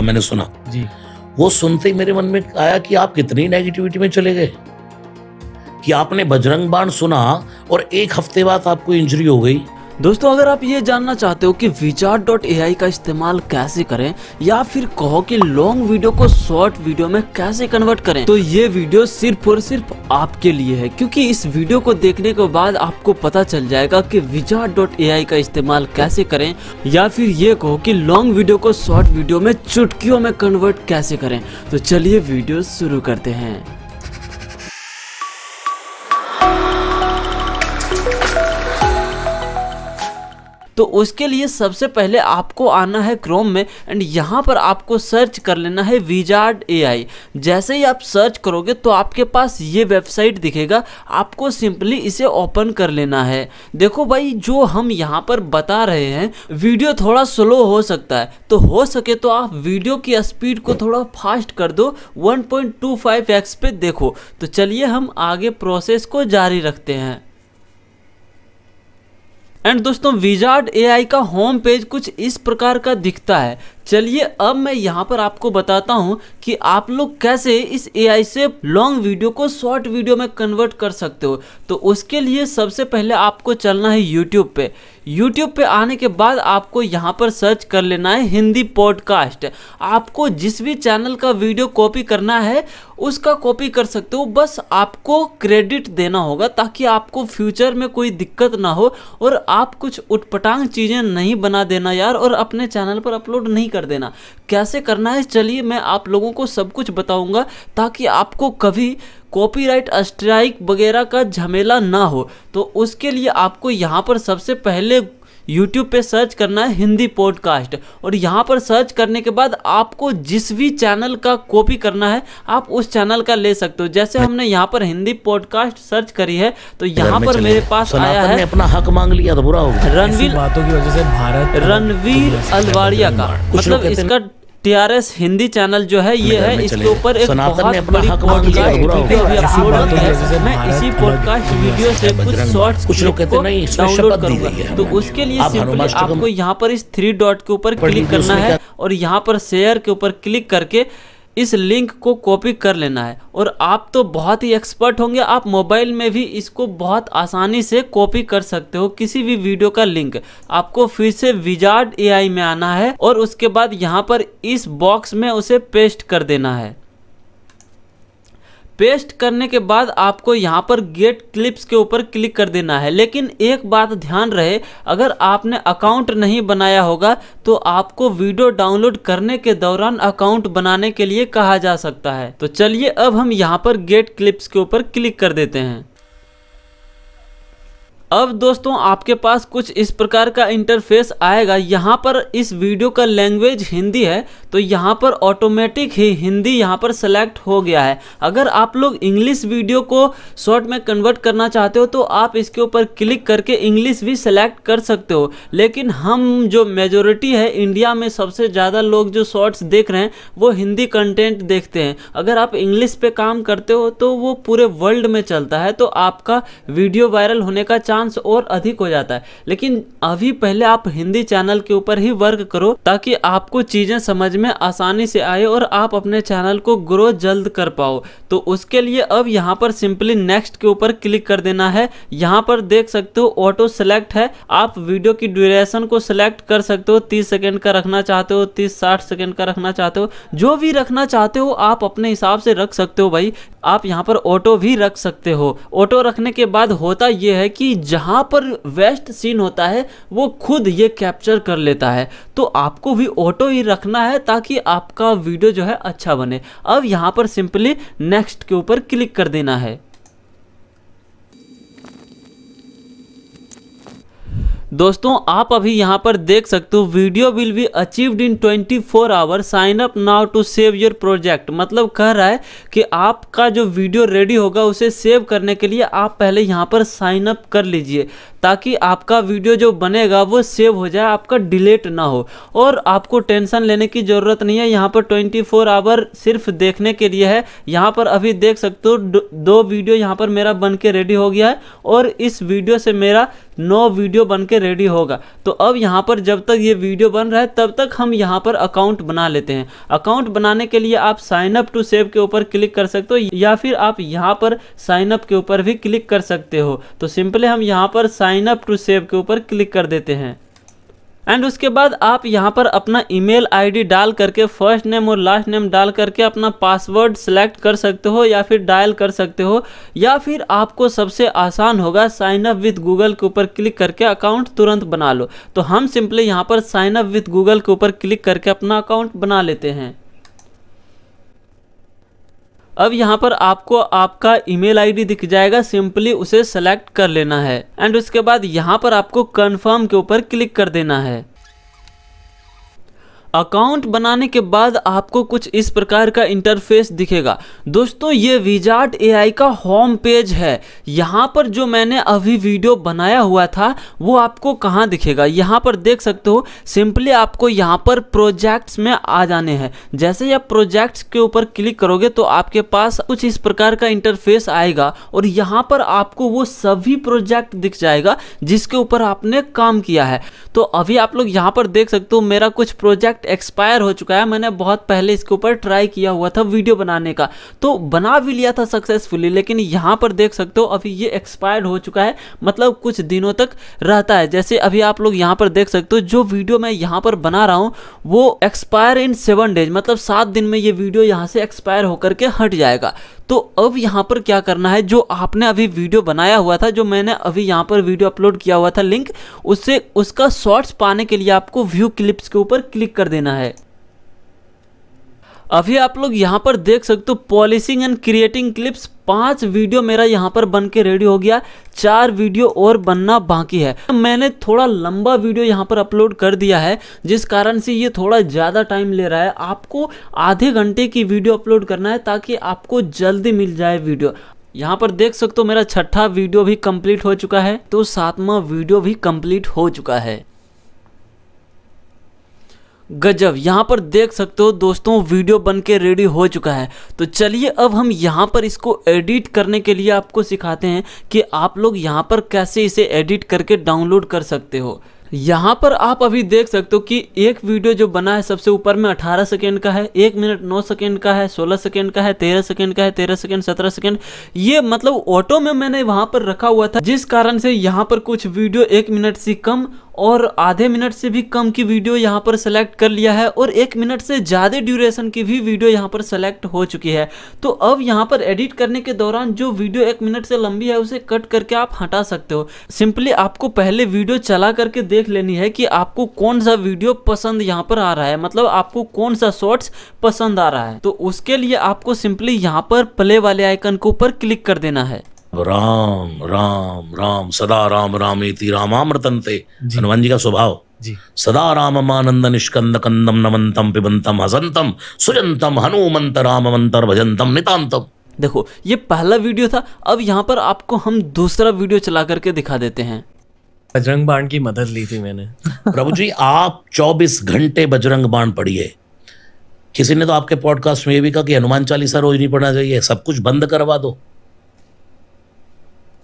था मैंने सुना जी वो सुनते ही मेरे मन में आया कि आप कितनी नेगेटिविटी में चले गए कि आपने बजरंग बाण सुना और एक हफ्ते बाद आपको इंजरी हो गई दोस्तों अगर आप ये जानना चाहते हो कि विचार डॉट ए का इस्तेमाल कैसे करें या फिर कहो कि लॉन्ग वीडियो को शॉर्ट वीडियो में कैसे कन्वर्ट करें तो ये वीडियो सिर्फ और सिर्फ आपके लिए है क्योंकि इस वीडियो को देखने के बाद आपको पता चल जाएगा कि विचार डॉट ए का इस्तेमाल कैसे करें या फिर ये कहो की लॉन्ग वीडियो को शॉर्ट वीडियो में चुटकियों में कन्वर्ट कैसे करें तो चलिए वीडियो शुरू करते हैं तो उसके लिए सबसे पहले आपको आना है क्रोम में एंड यहाँ पर आपको सर्च कर लेना है विजार्ड एआई जैसे ही आप सर्च करोगे तो आपके पास ये वेबसाइट दिखेगा आपको सिंपली इसे ओपन कर लेना है देखो भाई जो हम यहाँ पर बता रहे हैं वीडियो थोड़ा स्लो हो सकता है तो हो सके तो आप वीडियो की स्पीड को थोड़ा फास्ट कर दो 1.25x पे देखो तो चलिए हम आगे प्रोसेस को जारी रखते हैं एंड दोस्तों विजार्ड एआई का होम पेज कुछ इस प्रकार का दिखता है चलिए अब मैं यहाँ पर आपको बताता हूँ कि आप लोग कैसे इस एआई से लॉन्ग वीडियो को शॉर्ट वीडियो में कन्वर्ट कर सकते हो तो उसके लिए सबसे पहले आपको चलना है यूट्यूब पे यूट्यूब पे आने के बाद आपको यहाँ पर सर्च कर लेना है हिंदी पॉडकास्ट आपको जिस भी चैनल का वीडियो कॉपी करना है उसका कॉपी कर सकते हो बस आपको क्रेडिट देना होगा ताकि आपको फ्यूचर में कोई दिक्कत ना हो और आप कुछ उठपटांग चीज़ें नहीं बना देना यार और अपने चैनल पर अपलोड नहीं कर कर देना कैसे करना है चलिए मैं आप लोगों को सब कुछ बताऊंगा ताकि आपको कभी कॉपीराइट स्ट्राइक वगैरह का झमेला ना हो तो उसके लिए आपको यहाँ पर सबसे पहले यूट्यूब पे सर्च करना है हिंदी पॉडकास्ट और यहाँ पर सर्च करने के बाद आपको जिस भी चैनल का कॉपी करना है आप उस चैनल का ले सकते हो जैसे हमने यहाँ पर हिंदी पॉडकास्ट सर्च करी है तो यहाँ पर मेरे पास आया है अपना हक मांग लिया तो बुरा होगा रणवीर बातों की वजह से भारत रणवीर अलवाड़िया का मतलब इसका टीआरएस हिंदी चैनल जो है ये है इसके ऊपर एक बहुत बड़ी पॉडकास्ट है मैं इसी पॉडकास्ट वीडियो से कुछ शॉर्ट कुछ लोग कहते डाउनलोड करूंगा तो, तो उसके लिए सिंपली आपको यहाँ पर इस थ्री डॉट के ऊपर क्लिक करना है और यहाँ पर शेयर के ऊपर क्लिक करके इस लिंक को कॉपी कर लेना है और आप तो बहुत ही एक्सपर्ट होंगे आप मोबाइल में भी इसको बहुत आसानी से कॉपी कर सकते हो किसी भी वीडियो का लिंक आपको फिर से विजार्ड एआई में आना है और उसके बाद यहाँ पर इस बॉक्स में उसे पेस्ट कर देना है पेस्ट करने के बाद आपको यहाँ पर गेट क्लिप्स के ऊपर क्लिक कर देना है लेकिन एक बात ध्यान रहे अगर आपने अकाउंट नहीं बनाया होगा तो आपको वीडियो डाउनलोड करने के दौरान अकाउंट बनाने के लिए कहा जा सकता है तो चलिए अब हम यहाँ पर गेट क्लिप्स के ऊपर क्लिक कर देते हैं अब दोस्तों आपके पास कुछ इस प्रकार का इंटरफेस आएगा यहाँ पर इस वीडियो का लैंग्वेज हिंदी है तो यहाँ पर ऑटोमेटिक ही हिंदी यहाँ पर सेलेक्ट हो गया है अगर आप लोग इंग्लिश वीडियो को शॉर्ट में कन्वर्ट करना चाहते हो तो आप इसके ऊपर क्लिक करके इंग्लिश भी सेलेक्ट कर सकते हो लेकिन हम जो मेजोरिटी है इंडिया में सबसे ज़्यादा लोग जो शॉर्ट्स देख रहे हैं वो हिंदी कंटेंट देखते हैं अगर आप इंग्लिश पर काम करते हो तो वो पूरे वर्ल्ड में चलता है तो आपका वीडियो वायरल होने का चांस चांस और अधिक हो जाता है लेकिन अभी पहले आप हिंदी चैनल के ऊपर ही वर्क करो ताकि आपको चीज़ें समझ में आसानी से आए और आप अपने चैनल को ग्रो जल्द कर पाओ तो उसके लिए अब यहाँ पर सिंपली नेक्स्ट के ऊपर क्लिक कर देना है यहाँ पर देख सकते हो ऑटो सेलेक्ट है आप वीडियो की ड्यूरेशन को सिलेक्ट कर सकते हो तीस सेकेंड का रखना चाहते हो तीस साठ सेकेंड का रखना चाहते हो जो भी रखना चाहते हो आप अपने हिसाब से रख सकते हो भाई आप यहाँ पर ऑटो भी रख सकते हो ऑटो रखने के बाद होता यह है कि जहाँ पर वेस्ट सीन होता है वो खुद ये कैप्चर कर लेता है तो आपको भी ऑटो ही रखना है ताकि आपका वीडियो जो है अच्छा बने अब यहाँ पर सिंपली नेक्स्ट के ऊपर क्लिक कर देना है दोस्तों आप अभी यहाँ पर देख सकते हो video will be achieved in 24 four hour sign up now to save your project मतलब कह रहा है कि आपका जो वीडियो रेडी होगा उसे सेव करने के लिए आप पहले यहाँ पर साइन अप कर लीजिए ताकि आपका वीडियो जो बनेगा वो सेव हो जाए आपका डिलेट ना हो और आपको टेंशन लेने की ज़रूरत नहीं है यहाँ पर 24 फोर आवर सिर्फ देखने के लिए है यहाँ पर अभी देख सकते हो दो वीडियो यहाँ पर मेरा बन के रेडी हो गया है और इस वीडियो से मेरा नौ वीडियो बन के रेडी होगा तो अब यहाँ पर जब तक ये वीडियो बन रहा है तब तक हम यहाँ पर अकाउंट बना लेते हैं अकाउंट बनाने के लिए आप साइन अप टू सेव के ऊपर क्लिक कर सकते हो या फिर आप यहाँ पर साइन अप के ऊपर भी क्लिक कर सकते हो तो सिंपली हम यहाँ पर साइन अप टू सेव के ऊपर क्लिक कर देते हैं एंड उसके बाद आप यहाँ पर अपना ईमेल आईडी डाल करके फर्स्ट नेम और लास्ट नेम डाल करके अपना पासवर्ड सेलेक्ट कर सकते हो या फिर डायल कर सकते हो या फिर आपको सबसे आसान होगा साइन अप विथ गूगल के ऊपर क्लिक करके अकाउंट तुरंत बना लो तो हम सिंपली यहाँ पर साइन अप विथ गूगल के ऊपर क्लिक करके अपना अकाउंट बना लेते हैं अब यहाँ पर आपको आपका ईमेल आईडी दिख जाएगा सिंपली उसे सेलेक्ट कर लेना है एंड उसके बाद यहाँ पर आपको कंफर्म के ऊपर क्लिक कर देना है अकाउंट बनाने के बाद आपको कुछ इस प्रकार का इंटरफेस दिखेगा दोस्तों ये विजार्ट एआई का होम पेज है यहाँ पर जो मैंने अभी वीडियो बनाया हुआ था वो आपको कहाँ दिखेगा यहाँ पर देख सकते हो सिंपली आपको यहाँ पर प्रोजेक्ट्स में आ जाने हैं जैसे ही आप प्रोजेक्ट्स के ऊपर क्लिक करोगे तो आपके पास कुछ इस प्रकार का इंटरफेस आएगा और यहाँ पर आपको वो सभी प्रोजेक्ट दिख जाएगा जिसके ऊपर आपने काम किया है तो अभी आप लोग यहाँ पर देख सकते हो मेरा कुछ प्रोजेक्ट एक्सपायर हो चुका है मैंने बहुत पहले इसके ऊपर ट्राई किया हुआ था वीडियो बनाने का तो बना भी लिया था सक्सेसफुली लेकिन यहाँ पर देख सकते हो अभी ये एक्सपायर हो चुका है मतलब कुछ दिनों तक रहता है जैसे अभी आप लोग यहाँ पर देख सकते हो जो वीडियो मैं यहाँ पर बना रहा हूँ वो एक्सपायर इन सेवन डेज मतलब सात दिन में ये वीडियो यहाँ से एक्सपायर होकर के हट जाएगा तो अब यहाँ पर क्या करना है जो आपने अभी वीडियो बनाया हुआ था जो मैंने अभी यहाँ पर वीडियो अपलोड किया हुआ था लिंक उससे उसका शॉर्ट्स पाने के लिए आपको व्यू क्लिप्स के ऊपर क्लिक कर देना है अभी आप लोग यहाँ पर देख सकते हो पॉलिशिंग एंड क्रिएटिंग क्लिप्स पांच वीडियो मेरा यहाँ पर बन के रेडी हो गया चार वीडियो और बनना बाकी है मैंने थोड़ा लंबा वीडियो यहाँ पर अपलोड कर दिया है जिस कारण से ये थोड़ा ज़्यादा टाइम ले रहा है आपको आधे घंटे की वीडियो अपलोड करना है ताकि आपको जल्दी मिल जाए वीडियो यहाँ पर देख सकते हो मेरा छठा वीडियो भी कंप्लीट हो चुका है तो सातवां वीडियो भी कंप्लीट हो चुका है गजब यहाँ पर देख सकते हो दोस्तों वीडियो बन के रेडी हो चुका है तो चलिए अब हम यहाँ पर इसको एडिट करने के लिए आपको सिखाते हैं कि आप लोग यहाँ पर कैसे इसे एडिट करके डाउनलोड कर सकते हो यहाँ पर आप अभी देख सकते हो कि एक वीडियो जो बना है सबसे ऊपर में 18 सेकेंड का है एक मिनट 9 सेकेंड का है 16 सेकेंड का है 13 सेकेंड का है 13 सेकेंड 17 सेकेंड ये मतलब ऑटो में मैंने वहाँ पर रखा हुआ था जिस कारण से यहाँ पर कुछ वीडियो एक मिनट से कम और आधे मिनट से भी कम की वीडियो यहाँ पर सेलेक्ट कर लिया है और एक मिनट से ज़्यादा ड्यूरेशन की भी वीडियो यहाँ पर सेलेक्ट हो चुकी है तो अब यहाँ पर एडिट करने के दौरान जो वीडियो एक मिनट से लंबी है उसे कट करके आप हटा सकते हो सिंपली आपको पहले वीडियो चला करके देख लेनी है कि आपको कौन सा वीडियो पसंद यहाँ पर आ रहा है मतलब आपको कौन सा शॉर्ट्स पसंद आ रहा है तो उसके लिए आपको सिंपली यहाँ पर प्ले वाले आइकन के ऊपर क्लिक कर देना है राम राम राम सदा राम रामेति रामामृतंते हनुमान जी का स्वभाव सदा मानंद निष्कंद कंदम नमंतम पिबंतम हसंतम सुजंतम हनुमंत रामंतर भजंतम नितांतम देखो ये पहला वीडियो था अब यहाँ पर आपको हम दूसरा वीडियो चला करके दिखा देते हैं बजरंग बाण की मदद ली थी मैंने प्रभु जी आप 24 घंटे बजरंग बाण पढ़िए किसी ने तो आपके पॉडकास्ट में ये भी कहा कि हनुमान चालीसा रोज नहीं पढ़ना चाहिए सब कुछ बंद करवा दो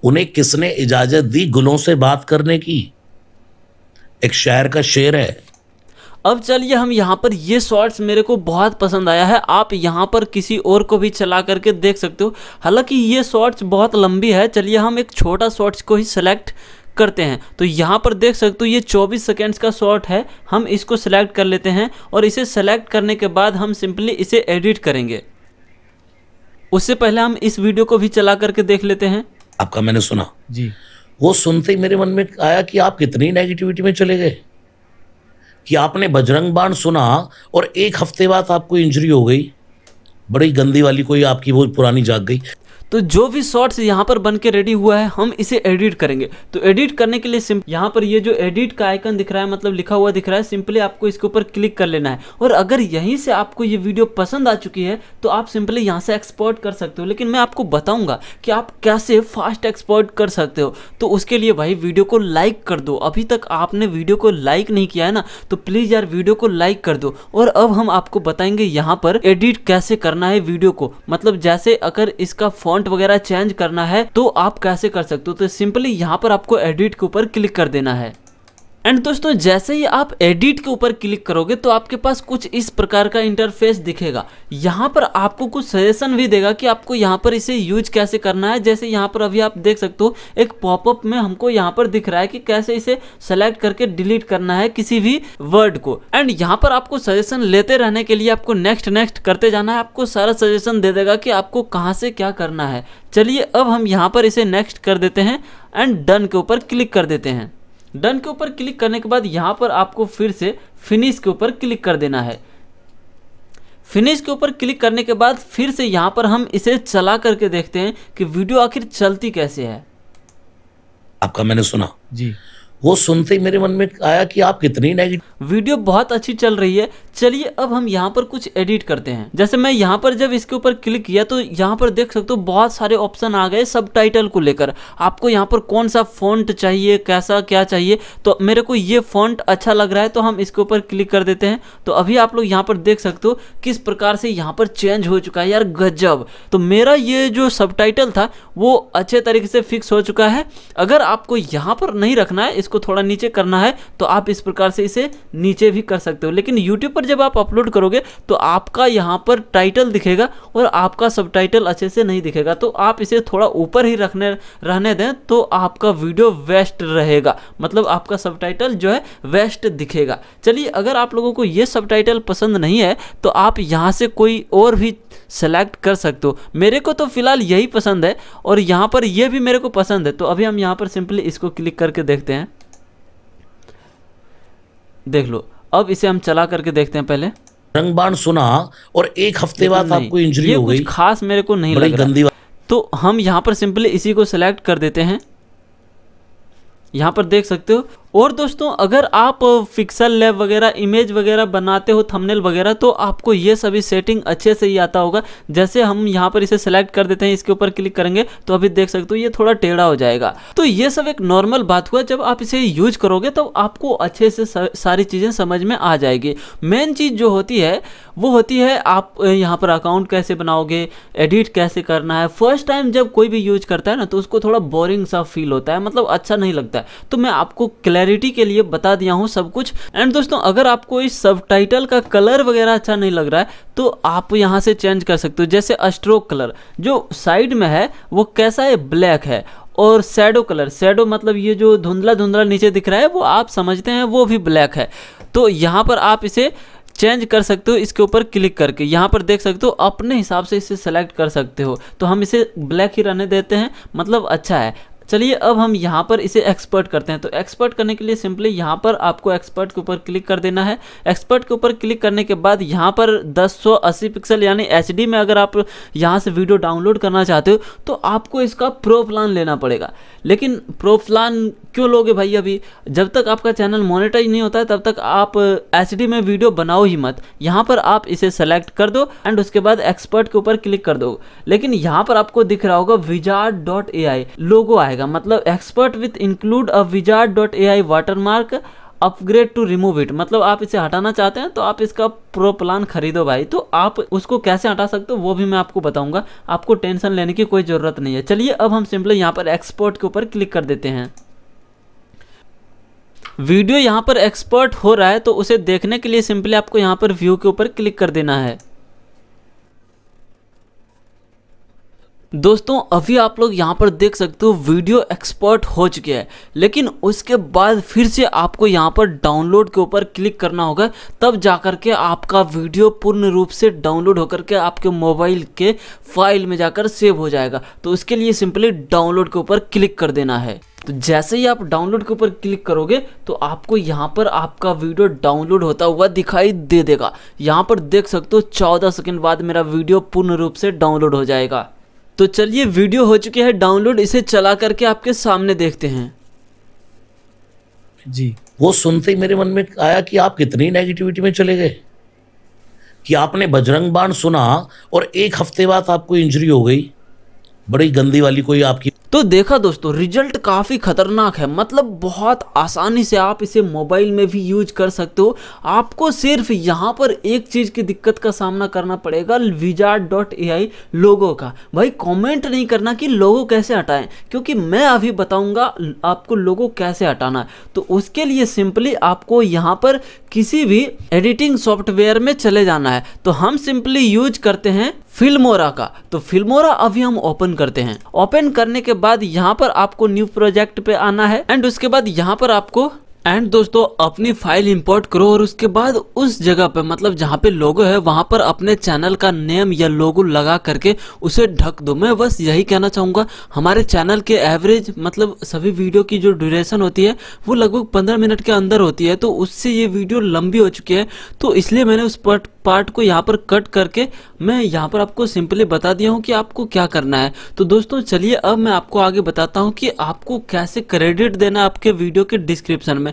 उन्हें किसने इजाजत दी गुलों से बात करने की एक शायर का शेर है अब चलिए हम यहाँ पर ये शॉर्ट्स मेरे को बहुत पसंद आया है आप यहाँ पर किसी और को भी चला करके देख सकते हो हालांकि ये शॉर्ट्स बहुत लंबी है चलिए हम एक छोटा शॉर्ट्स को ही सेलेक्ट करते हैं तो यहाँ पर देख सकते हो ये 24 सेकेंड्स का शॉर्ट है हम इसको सेलेक्ट कर लेते हैं और इसे सेलेक्ट करने के बाद हम सिंपली इसे एडिट करेंगे उससे पहले हम इस वीडियो को भी चला करके देख लेते हैं आपका मैंने सुना जी वो सुनते ही मेरे मन में आया कि आप कितनी नेगेटिविटी में चले गए कि आपने बजरंग बाण सुना और एक हफ्ते बाद आपको इंजरी हो गई बड़ी गंदी वाली कोई आपकी वो पुरानी जाग गई तो जो भी शॉर्ट्स यहाँ पर बन के रेडी हुआ है हम इसे एडिट करेंगे तो एडिट करने के लिए सिंपल यहाँ पर ये जो एडिट का आइकन दिख रहा है मतलब लिखा हुआ दिख रहा है सिंपली आपको इसके ऊपर क्लिक कर लेना है और अगर यहीं से आपको ये वीडियो पसंद आ चुकी है तो आप सिंपली यहाँ से एक्सपोर्ट कर सकते हो लेकिन मैं आपको बताऊँगा कि आप कैसे फास्ट एक्सपोर्ट कर सकते हो तो उसके लिए भाई वीडियो को लाइक कर दो अभी तक आपने वीडियो को लाइक नहीं किया है ना तो प्लीज़ यार वीडियो को लाइक कर दो और अब हम आपको बताएंगे यहाँ पर एडिट कैसे करना है वीडियो को मतलब जैसे अगर इसका फॉन्ट फॉन्ट वगैरह चेंज करना है तो आप कैसे कर सकते हो तो सिंपली यहाँ पर आपको एडिट के ऊपर क्लिक कर देना है एंड दोस्तों जैसे ही आप एडिट के ऊपर क्लिक करोगे तो आपके पास कुछ इस प्रकार का इंटरफेस दिखेगा यहाँ पर आपको कुछ सजेशन भी देगा कि आपको यहाँ पर इसे यूज कैसे करना है जैसे यहाँ पर अभी आप देख सकते हो एक पॉपअप में हमको यहाँ पर दिख रहा है कि कैसे इसे सेलेक्ट करके डिलीट करना है किसी भी वर्ड को एंड यहाँ पर आपको सजेशन लेते रहने के लिए आपको नेक्स्ट नेक्स्ट करते जाना है आपको सारा सजेशन दे देगा कि आपको कहाँ से क्या करना है चलिए अब हम यहाँ पर इसे नेक्स्ट कर देते हैं एंड डन के ऊपर क्लिक कर देते हैं डन के ऊपर क्लिक करने के बाद यहाँ पर आपको फिर से फिनिश के ऊपर क्लिक कर देना है फिनिश के ऊपर क्लिक करने के बाद फिर से यहाँ पर हम इसे चला करके देखते हैं कि वीडियो आखिर चलती कैसे है आपका मैंने सुना जी वो सुनते ही मेरे मन में आया कि आप कितनी नेगेटिव वीडियो बहुत अच्छी चल रही है चलिए अब हम यहाँ पर कुछ एडिट करते हैं जैसे मैं यहाँ पर जब इसके ऊपर क्लिक किया तो यहाँ पर देख सकते हो बहुत सारे ऑप्शन आ गए सब टाइटल को लेकर आपको यहाँ पर कौन सा फॉन्ट चाहिए कैसा क्या चाहिए तो मेरे को ये फॉन्ट अच्छा लग रहा है तो हम इसके ऊपर क्लिक कर देते हैं तो अभी आप लोग यहाँ पर देख सकते हो किस प्रकार से यहाँ पर चेंज हो चुका है यार गजब तो मेरा ये जो सब था वो अच्छे तरीके से फिक्स हो चुका है अगर आपको यहाँ पर नहीं रखना है इसको थोड़ा नीचे करना है तो आप इस प्रकार से इसे नीचे भी कर सकते हो लेकिन यूट्यूब पर जब आप अपलोड करोगे तो आपका यहाँ पर टाइटल दिखेगा और आपका सब अच्छे से नहीं दिखेगा तो आप इसे थोड़ा ऊपर ही रखने रहने दें तो आपका वीडियो वेस्ट रहेगा मतलब आपका सब जो है वेस्ट दिखेगा चलिए अगर आप लोगों को ये सब पसंद नहीं है तो आप यहाँ से कोई और भी सेलेक्ट कर सकते हो मेरे को तो फिलहाल यही पसंद है और यहाँ पर यह भी मेरे को पसंद है तो अभी हम यहाँ पर सिंपली इसको क्लिक करके देखते हैं देख लो अब इसे हम चला करके देखते हैं पहले रंगबाण सुना और एक हफ्ते बाद आपको इंजरी हो गई खास मेरे को नहीं लग गंदी तो हम यहाँ पर सिंपली इसी को सिलेक्ट कर देते हैं यहाँ पर देख सकते हो और दोस्तों अगर आप फिक्सल लैब वगैरह इमेज वगैरह बनाते हो थंबनेल वगैरह तो आपको ये सभी सेटिंग अच्छे से ही आता होगा जैसे हम यहाँ पर इसे सेलेक्ट कर देते हैं इसके ऊपर क्लिक करेंगे तो अभी देख सकते हो ये थोड़ा टेढ़ा हो जाएगा तो ये सब एक नॉर्मल बात हुआ जब आप इसे यूज करोगे तो आपको अच्छे से सारी चीज़ें समझ में आ जाएगी मेन चीज़ जो होती है वो होती है आप यहाँ पर अकाउंट कैसे बनाओगे एडिट कैसे करना है फर्स्ट टाइम जब कोई भी यूज करता है ना तो उसको थोड़ा बोरिंग सा फील होता है मतलब अच्छा नहीं लगता है तो मैं आपको क्लियर क्लैरिटी के लिए बता दिया हूँ सब कुछ एंड दोस्तों अगर आपको इस सब का कलर वगैरह अच्छा नहीं लग रहा है तो आप यहाँ से चेंज कर सकते हो जैसे अस्ट्रोक कलर जो साइड में है वो कैसा है ब्लैक है और सैडो कलर सैडो मतलब ये जो धुंधला धुंधला नीचे दिख रहा है वो आप समझते हैं वो भी ब्लैक है तो यहाँ पर आप इसे चेंज कर सकते हो इसके ऊपर क्लिक करके यहाँ पर देख सकते हो अपने हिसाब से इसे सेलेक्ट कर सकते हो तो हम इसे ब्लैक ही रहने देते हैं मतलब अच्छा है चलिए अब हम यहाँ पर इसे एक्सपर्ट करते हैं तो एक्सपर्ट करने के लिए सिंपली यहाँ पर आपको एक्सपर्ट के ऊपर क्लिक कर देना है एक्सपर्ट के ऊपर क्लिक करने के बाद यहाँ पर 1080 पिक्सल यानी एच में अगर आप यहाँ से वीडियो डाउनलोड करना चाहते हो तो आपको इसका प्रो प्लान लेना पड़ेगा लेकिन प्रो प्लान क्यों लोगे भाई अभी जब तक आपका चैनल मोनेटाइज नहीं होता है तब तक आप एच में वीडियो बनाओ ही मत यहाँ पर आप इसे सेलेक्ट कर दो एंड उसके बाद एक्सपर्ट के ऊपर क्लिक कर दो लेकिन यहाँ पर आपको दिख रहा होगा विजार लोगो आएगा आएगा मतलब expert with include a wizard dot A I watermark upgrade to remove it मतलब आप इसे हटाना चाहते हैं तो आप इसका प्रो प्लान खरीदो भाई तो आप उसको कैसे हटा सकते हो वो भी मैं आपको बताऊंगा आपको टेंशन लेने की कोई ज़रूरत नहीं है चलिए अब हम सिंपली यहाँ पर एक्सपर्ट के ऊपर क्लिक कर देते हैं वीडियो यहाँ पर एक्सपर्ट हो रहा है तो उसे देखने के लिए सिंपली आपको यहाँ पर व्यू के ऊपर क्लिक कर देना है दोस्तों अभी आप लोग यहाँ पर देख सकते हो वीडियो एक्सपर्ट हो चुके हैं लेकिन उसके बाद फिर से आपको यहाँ पर डाउनलोड के ऊपर क्लिक करना होगा तब जा कर के आपका वीडियो पूर्ण रूप से डाउनलोड होकर के आपके मोबाइल के फाइल में जाकर सेव हो जाएगा तो उसके लिए सिंपली डाउनलोड के ऊपर क्लिक कर देना है तो जैसे ही आप डाउनलोड के ऊपर क्लिक करोगे तो आपको यहाँ पर आपका वीडियो डाउनलोड होता हुआ दिखाई दे देगा यहाँ पर देख सकते हो चौदह सेकेंड बाद मेरा वीडियो पूर्ण रूप से डाउनलोड हो जाएगा तो चलिए वीडियो हो चुकी है डाउनलोड इसे चला करके आपके सामने देखते हैं जी वो सुनते ही मेरे मन में आया कि आप कितनी नेगेटिविटी में चले गए कि आपने बजरंग बाण सुना और एक हफ्ते बाद आपको इंजरी हो गई बड़ी गंदी वाली कोई आपकी तो देखा दोस्तों रिजल्ट काफ़ी ख़तरनाक है मतलब बहुत आसानी से आप इसे मोबाइल में भी यूज कर सकते हो आपको सिर्फ यहाँ पर एक चीज़ की दिक्कत का सामना करना पड़ेगा विजार डॉट ए आई लोगों का भाई कमेंट नहीं करना कि लोगों कैसे हटाएं क्योंकि मैं अभी बताऊँगा आपको लोगों कैसे हटाना है तो उसके लिए सिंपली आपको यहाँ पर किसी भी एडिटिंग सॉफ्टवेयर में चले जाना है तो हम सिंपली यूज करते हैं फिल्मोरा का तो फिल्मोरा अभी हम ओपन करते हैं ओपन करने के बाद यहाँ पर आपको न्यू प्रोजेक्ट पे आना है एंड उसके बाद यहाँ पर आपको एंड दोस्तों अपनी फाइल इंपोर्ट करो और उसके बाद उस जगह पे मतलब जहाँ पे लोगो है वहाँ पर अपने चैनल का नेम या लोगो लगा करके उसे ढक दो मैं बस यही कहना चाहूँगा हमारे चैनल के एवरेज मतलब सभी वीडियो की जो ड्यूरेशन होती है वो लगभग पंद्रह मिनट के अंदर होती है तो उससे ये वीडियो लंबी हो चुकी है तो इसलिए मैंने उस पर पार्ट को यहाँ पर कट करके मैं यहाँ पर आपको सिंपली बता दिया हूँ कि आपको क्या करना है तो दोस्तों चलिए अब मैं आपको आगे बताता हूँ कि आपको कैसे क्रेडिट देना आपके वीडियो के डिस्क्रिप्शन में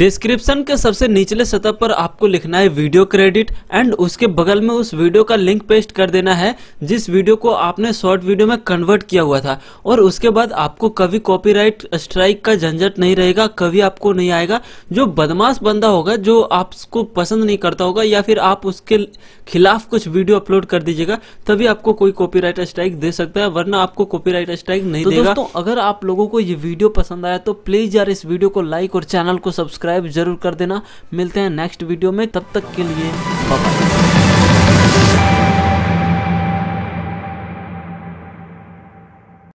डिस्क्रिप्शन के सबसे निचले सतह पर आपको लिखना है वीडियो क्रेडिट एंड उसके बगल में उस वीडियो का लिंक पेस्ट कर देना है जिस वीडियो को आपने शॉर्ट वीडियो में कन्वर्ट किया हुआ था और उसके बाद आपको कभी कॉपीराइट स्ट्राइक का झंझट नहीं रहेगा कभी आपको नहीं आएगा जो बदमाश बंदा होगा जो आपको पसंद नहीं करता होगा या फिर आप उसके खिलाफ कुछ वीडियो अपलोड कर दीजिएगा तभी आपको कोई कॉपी स्ट्राइक दे सकता है वरना आपको कॉपी स्ट्राइक नहीं तो देगा तो अगर आप लोगों को ये वीडियो पसंद आया तो प्लीज यार इस वीडियो को लाइक और चैनल को सब्सक्राइब सब्सक्राइब जरूर कर देना मिलते हैं नेक्स्ट वीडियो में तब तक के लिए बाय